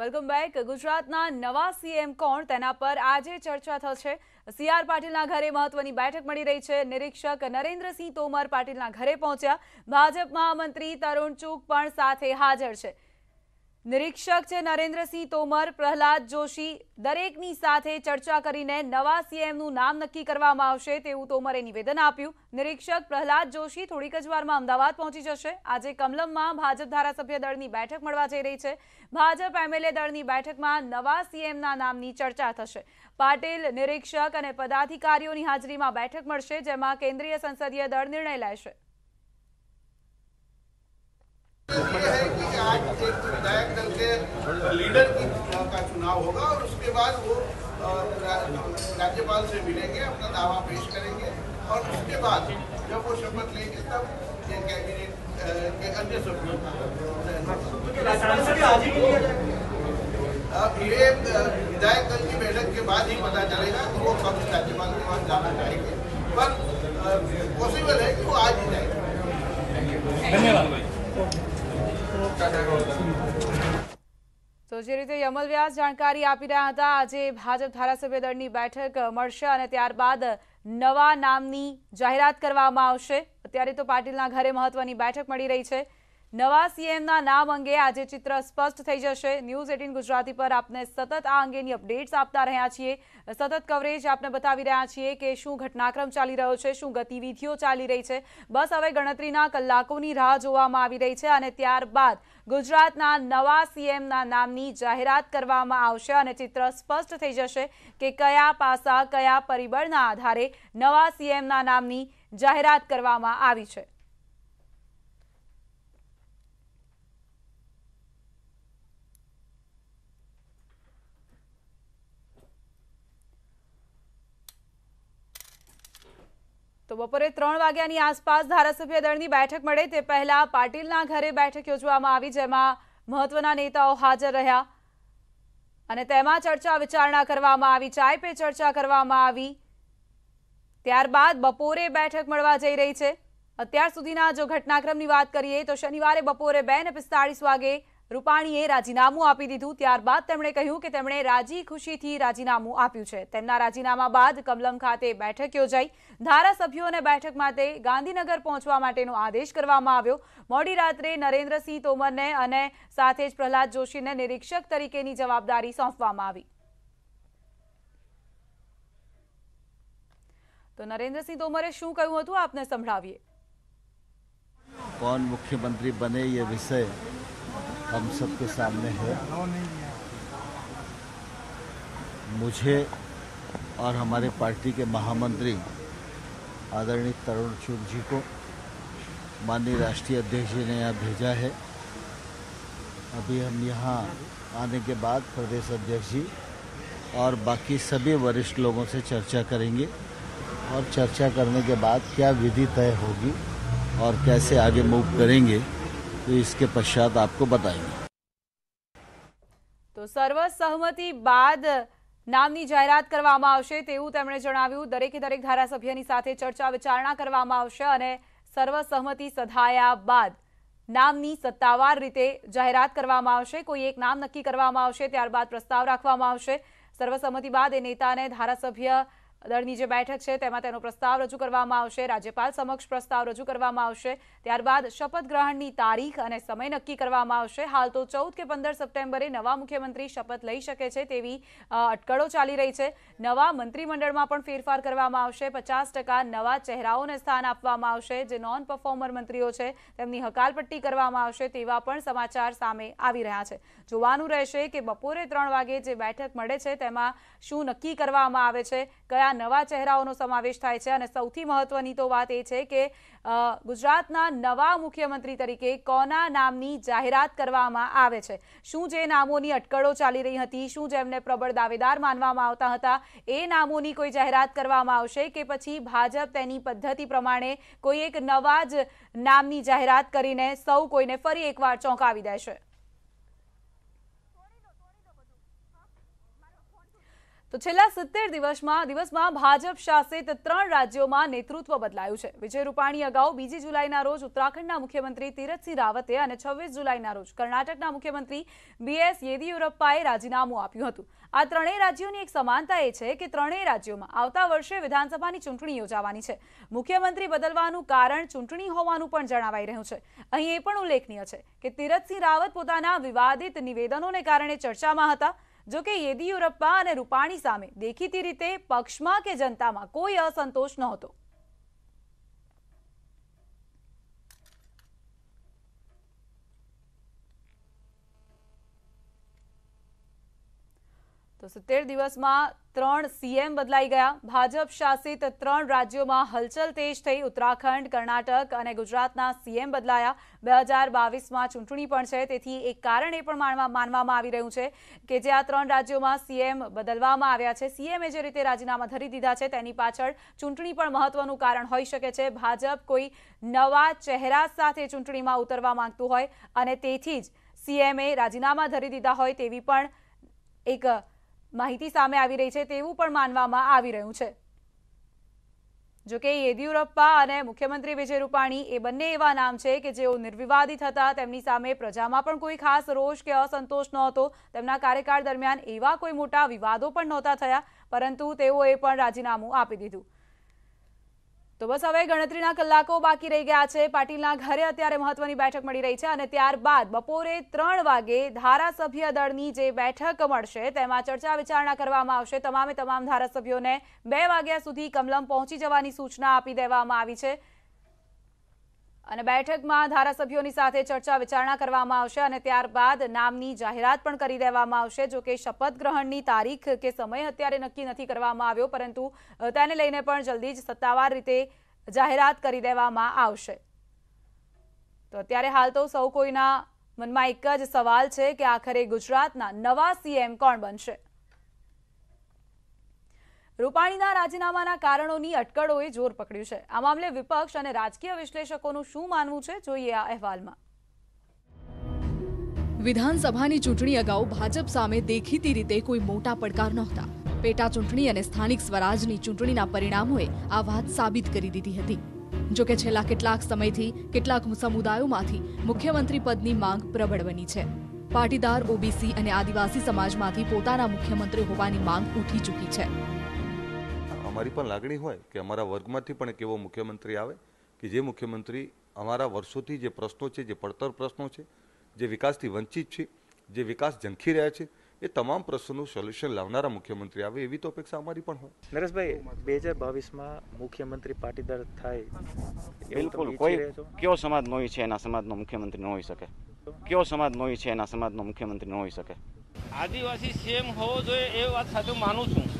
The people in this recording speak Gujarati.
વેલકમ બેક ગુજરાતના નવા સીએમ કોણ તેના પર આજે ચર્ચા થશે સીઆર આર પાટીલના ઘરે મહત્વની બેઠક મળી રહી છે નિરીક્ષક નરેન્દ્રસિંહ તોમર પાટીલના ઘરે પહોંચ્યા ભાજપ મહામંત્રી તરુણ ચૂક પણ સાથે હાજર છે નિરીક્ષક છે નરેન્દ્રસિંહ તોમર પ્રહલાદ જોશી દરેકની સાથે ચર્ચા કરીને નવા સીએમનું નામ નક્કી કરવામાં આવશે તેવું તોમરે નિવેદન આપ્યું નિરીક્ષક પ્રહલાદ જોશી થોડીક જ વારમાં અમદાવાદ પહોંચી જશે આજે કમલમમાં ભાજપ ધારાસભ્ય દળની બેઠક મળવા જઈ રહી છે ભાજપ એમએલએ દળની બેઠકમાં નવા સીએમના નામની ચર્ચા થશે પાટીલ નિરીક્ષક અને પદાધિકારીઓની હાજરીમાં બેઠક મળશે જેમાં કેન્દ્રીય સંસદીય દળ નિર્ણય લેશે आज एक विधायक दल के लीडर की का चुनाव होगा और उसके बाद वो राज्यपाल से मिलेंगे अपना दावा पेश करेंगे और उसके बाद जब वो शपथ लेंगे तब ये कैबिनेट के अन्य सभ्यों तो ये विधायक दल की बैठक के बाद ही पता चलेगा कि वो कब राज्यपाल के पास जाना चाहेंगे पर पॉसिबल है कि वो आज ही जाएंगे धन्यवाद તો જે રીતે યમલ વ્યાસ જાણકારી આપી રહ્યા હતા આજે ભાજપ ધારાસભ્ય દળની બેઠક મળશે અને ત્યારબાદ નવા નામની જાહેરાત કરવામાં આવશે અત્યારે તો પાટીલના ઘરે મહત્વની બેઠક મળી રહી છે નવા સીએમના નામ અંગે આજે ચિત્ર સ્પષ્ટ થઈ જશે ન્યૂઝ એટીન ગુજરાતી પર આપને સતત આ અંગેની અપડેટ્સ આપતા રહ્યા છીએ સતત કવરેજ આપને બતાવી રહ્યા છીએ કે શું ઘટનાક્રમ ચાલી રહ્યો છે શું ગતિવિધિઓ ચાલી રહી છે બસ હવે ગણતરીના કલાકોની રાહ જોવામાં આવી રહી છે અને ત્યારબાદ ગુજરાતના નવા સીએમના નામની જાહેરાત કરવામાં આવશે અને ચિત્ર સ્પષ્ટ થઈ જશે કે કયા પાસા કયા પરિબળના આધારે નવા સીએમના નામની જાહેરાત કરવામાં આવી છે તો બપોરે ત્રણ વાગ્યાની આસપાસ ધારાસભ્ય દળની બેઠક મળે તે પહેલા પાટીલના ઘરે બેઠક યોજવામાં આવી જેમાં મહત્વના નેતાઓ હાજર રહ્યા અને તેમાં ચર્ચા વિચારણા કરવામાં આવી ચાય પે ચર્ચા કરવામાં આવી ત્યારબાદ બપોરે બેઠક મળવા જઈ રહી છે અત્યાર સુધીના જો ઘટનાક્રમની વાત કરીએ તો શનિવારે બપોરે બે ને પિસ્તાળીસ વાગે રૂપાણીએ રાજીનામું આપી દીધું ત્યારબાદ તેમણે કહ્યું કે તેમણે રાજી ખુશીથી રાજીનામું આપ્યું છે તેમના રાજીનામા બાદ કમલમ ખાતે બેઠક યોજાઈ ધારાસભ્યોને બેઠક માટે ગાંધીનગર પહોંચવા માટેનો આદેશ કરવામાં આવ્યો મોડી રાત્રે નરેન્દ્રસિંહ તોમરને અને સાથે જ પ્રહલાદ જોશીને નિરીક્ષક તરીકેની જવાબદારી સોંપવામાં આવી તો નરેન્દ્રસિંહ તોમરે શું કહ્યું હતું આપને સંભળાવીએ કોણ મુખ્યમંત્રી બને એ વિષય हम सबके सामने है मुझे और हमारे पार्टी के महामंत्री आदरणीय तरुण चूग जी को माननीय राष्ट्रीय अध्यक्ष जी ने यहाँ भेजा है अभी हम यहाँ आने के बाद प्रदेश अध्यक्ष जी और बाकी सभी वरिष्ठ लोगों से चर्चा करेंगे और चर्चा करने के बाद क्या विधि तय होगी और कैसे आगे मूव करेंगे इसके पश्चात आपको बताएंगे તો સર્વ સહમતિ બાદ નામની જાહેરાત કરવામાં આવશે તેવું તેમણે જણાવ્યું દરેકે દરેક ધારાસભ્યની સાથે ચર્ચા વિચારણા કરવામાં આવશે અને સર્વ સધાયા બાદ નામની સત્તાવાર રીતે જાહેરાત કરવામાં આવશે કોઈ એક નામ નક્કી કરવામાં આવશે ત્યારબાદ પ્રસ્તાવ રાખવામાં આવશે સર્વસહમતિ બાદ એ નેતાને ધારાસભ્ય દળની જે બેઠક છે તેમાં તેનો પ્રસ્તાવ રજૂ કરવામાં આવશે રાજ્યપાલ સમક્ષ પ્રસ્તાવ રજૂ કરવામાં આવશે ત્યારબાદ શપથ ગ્રહણની તારીખ અને સમય નક્કી કરવામાં આવશે હાલ તો ચૌદ કે પંદર સપ્ટેમ્બરે નવા મુખ્યમંત્રી શપથ લઈ શકે છે તેવી અટકળો ચાલી રહી છે નવા મંત્રીમંડળમાં પણ ફેરફાર કરવામાં આવશે પચાસ નવા ચહેરાઓને સ્થાન આપવામાં આવશે જે નોન પરફોર્મર મંત્રીઓ છે તેમની હકાલપટ્ટી કરવામાં આવશે તેવા પણ સમાચાર સામે આવી રહ્યા છે જોવાનું રહેશે કે બપોરે ત્રણ વાગે જે બેઠક મળે છે તેમાં શું નક્કી કરવામાં આવે છે કયા કયા નવા ચહેરાઓનો સમાવેશ થાય છે અને સૌથી મહત્વની તો વાત એ છે કે ગુજરાતના નવા મુખ્યમંત્રી તરીકે કોના નામની જાહેરાત કરવામાં આવે છે શું જે નામોની અટકળો ચાલી રહી હતી શું જેમને પ્રબળ દાવેદાર માનવામાં આવતા હતા એ નામોની કોઈ જાહેરાત કરવામાં આવશે કે પછી ભાજપ તેની પદ્ધતિ પ્રમાણે કોઈ એક નવા જ નામની જાહેરાત કરીને સૌ કોઈને ફરી એકવાર ચોંકાવી દેશે તો છેલ્લા સિત્તેર દિવસમાં દિવસમાં ભાજપ શાસિત ત્રણ રાજ્યોમાં નેતૃત્વ બદલાયું છે વિજય રૂપાણી અગાઉ બીજી જુલાઈના રોજ ઉત્તરાખંડના મુખ્યમંત્રી તીરથસિંહ રાવતે અને છવ્વીસ જુલાઈના રોજ કર્ણાટકના મુખ્યમંત્રી બીએસ યેદિયુરપ્પાએ રાજીનામું આપ્યું હતું આ ત્રણેય રાજ્યોની એક સમાનતા એ છે કે ત્રણેય રાજ્યોમાં આવતા વર્ષે વિધાનસભાની ચૂંટણી યોજાવાની છે મુખ્યમંત્રી બદલવાનું કારણ ચૂંટણી હોવાનું પણ જણાવાઈ રહ્યું છે અહીં એ પણ ઉલ્લેખનીય છે કે તીરથસિંહ રાવત પોતાના વિવાદિત નિવેદનોને કારણે ચર્ચામાં હતા જો કે યેદિયુરપ્પા અને રૂપાણી સામે દેખીતી રીતે પક્ષમાં કે જનતામાં કોઈ અસંતોષ નહોતો તો સિત્તેર દિવસમાં ત્રણ સીએમ બદલાઈ ગયા ભાજપ શાસિત ત્રણ રાજ્યોમાં હલચલ તેજ થઈ ઉત્તરાખંડ કર્ણાટક અને ગુજરાતના સીએમ બદલાયા બે હજાર બાવીસમાં ચૂંટણી પણ છે તેથી એક કારણ એ પણ માનવામાં આવી રહ્યું છે કે જે આ ત્રણ રાજ્યોમાં સીએમ બદલવામાં આવ્યા છે સીએમએ જે રીતે રાજીનામા ધરી દીધા છે તેની પાછળ ચૂંટણી પણ મહત્વનું કારણ હોઈ શકે છે ભાજપ કોઈ નવા ચહેરા સાથે ચૂંટણીમાં ઉતરવા માંગતું હોય અને તેથી જ સીએમએ રાજીનામા ધરી દીધા હોય તેવી પણ એક માહિતી સામે આવી રહી છે તેવું પણ માનવામાં આવી રહ્યું છે જો કે યેદિયુરપ્પા અને મુખ્યમંત્રી વિજય રૂપાણી એ બંને એવા નામ છે કે જેઓ નિર્વિવાદિત હતા તેમની સામે પ્રજામાં પણ કોઈ ખાસ રોષ કે અસંતોષ નહોતો તેમના કાર્યકાળ દરમિયાન એવા કોઈ મોટા વિવાદો પણ નહોતા થયા પરંતુ તેઓએ પણ રાજીનામું આપી દીધું તો બસ હવે ગણતરીના કલાકો બાકી રહી ગયા છે પાટીલના ઘરે અત્યારે મહત્વની બેઠક મળી રહી છે અને ત્યારબાદ બપોરે ત્રણ વાગે ધારાસભ્ય દળની જે બેઠક મળશે તેમાં ચર્ચા વિચારણા કરવામાં આવશે તમામે તમામ ધારાસભ્યોને બે વાગ્યા સુધી કમલમ પહોંચી જવાની સૂચના આપી દેવામાં આવી છે અને બેઠકમાં ધારાસભ્યોની સાથે ચર્ચા વિચારણા કરવામાં આવશે અને ત્યારબાદ નામની જાહેરાત પણ કરી દેવામાં આવશે જો કે શપથ ગ્રહણની તારીખ કે સમય અત્યારે નક્કી નથી કરવામાં આવ્યો પરંતુ તેને લઈને પણ જલ્દી જ સત્તાવાર રીતે જાહેરાત કરી દેવામાં આવશે તો અત્યારે હાલ તો સૌ કોઈના મનમાં એક જ સવાલ છે કે આખરે ગુજરાતના નવા સીએમ કોણ બનશે રૂપાણીના રાજીનામાના કારણોની અટકળોએ જોર પકડ્યું છે આ મામલે વિપક્ષ અને રાજકીય વિશ્લેષકોનું શું માનવું છે જોઈએ આ અહેવાલમાં વિધાનસભાની ચૂંટણી અગાઉ ભાજપ સામે દેખીતી રીતે કોઈ મોટા પડકાર નહોતા પેટા ચૂંટણી અને સ્થાનિક સ્વરાજની ચૂંટણીના પરિણામોએ આ વાત સાબિત કરી દીધી હતી જો કે છેલ્લા કેટલાક સમયથી કેટલાક સમુદાયોમાંથી મુખ્યમંત્રી પદની માંગ પ્રબળ બની છે પાટીદાર ઓબીસી અને આદિવાસી સમાજમાંથી પોતાના મુખ્યમંત્રી હોવાની માંગ ઉઠી ચૂકી છે અમારી પણ લાગણી હોય કે અમારા વર્ગમાંથી પણ એક એવો મુખ્યમંત્રી આવે કે જે મુખ્યમંત્રી અમારા વર્ષોથી જે પ્રશ્નો છે જે પડતર પ્રશ્નો છે જે વિકાસથી વંચિત છે જે વિકાસ ઝંખી રહ્યા છે એ તમામ પ્રશ્નોનું સોલ્યુશન લાવનારા મુખ્યમંત્રી આવે એવી તો અપેક્ષા અમારી પણ હોય નરેશભાઈ બે હજાર બાવીસમાં મુખ્યમંત્રી પાટીદાર થાય બિલકુલ કોઈ કયો સમાજ નો છે એના સમાજનો મુખ્યમંત્રી ન હોઈ શકે કયો સમાજ નો છે એના સમાજનો મુખ્યમંત્રી ન હોઈ શકે આદિવાસી સેમ હોવો જોઈએ એ વાત સાથે માનું છું